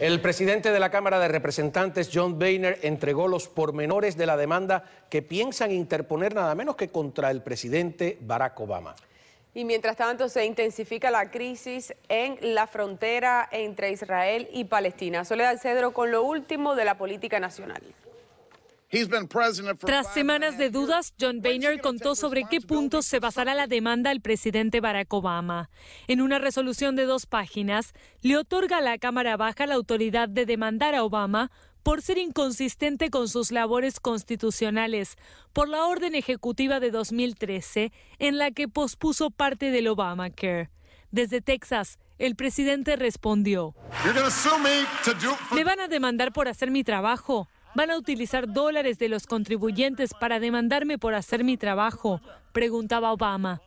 El presidente de la Cámara de Representantes, John Boehner, entregó los pormenores de la demanda que piensan interponer nada menos que contra el presidente Barack Obama. Y mientras tanto se intensifica la crisis en la frontera entre Israel y Palestina. Soledad Cedro con lo último de la política nacional. Tras semanas de dudas, John Boehner contó sobre qué puntos se basará la demanda al presidente Barack Obama. En una resolución de dos páginas, le otorga a la Cámara Baja la autoridad de demandar a Obama por ser inconsistente con sus labores constitucionales por la orden ejecutiva de 2013 en la que pospuso parte del Obamacare. Desde Texas, el presidente respondió, me van a demandar por hacer mi trabajo van a utilizar dólares de los contribuyentes para demandarme por hacer mi trabajo, preguntaba Obama.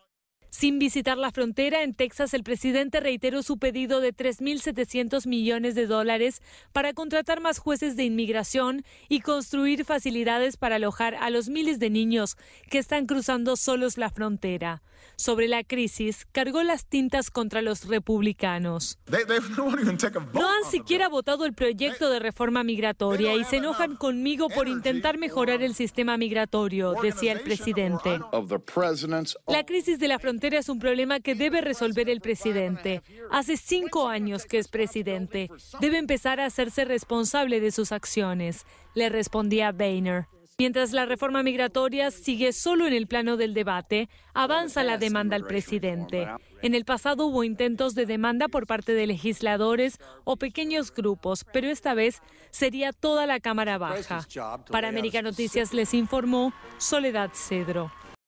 Sin visitar la frontera, en Texas el presidente reiteró su pedido de 3.700 millones de dólares para contratar más jueces de inmigración y construir facilidades para alojar a los miles de niños que están cruzando solos la frontera. Sobre la crisis, cargó las tintas contra los republicanos. No han siquiera votado el proyecto de reforma migratoria y se enojan conmigo por intentar mejorar el sistema migratorio, decía el presidente. La crisis de la frontera es un problema que debe resolver el presidente. Hace cinco años que es presidente. Debe empezar a hacerse responsable de sus acciones, le respondía Boehner. Mientras la reforma migratoria sigue solo en el plano del debate, avanza la demanda al presidente. En el pasado hubo intentos de demanda por parte de legisladores o pequeños grupos, pero esta vez sería toda la Cámara Baja. Para América Noticias les informó Soledad Cedro.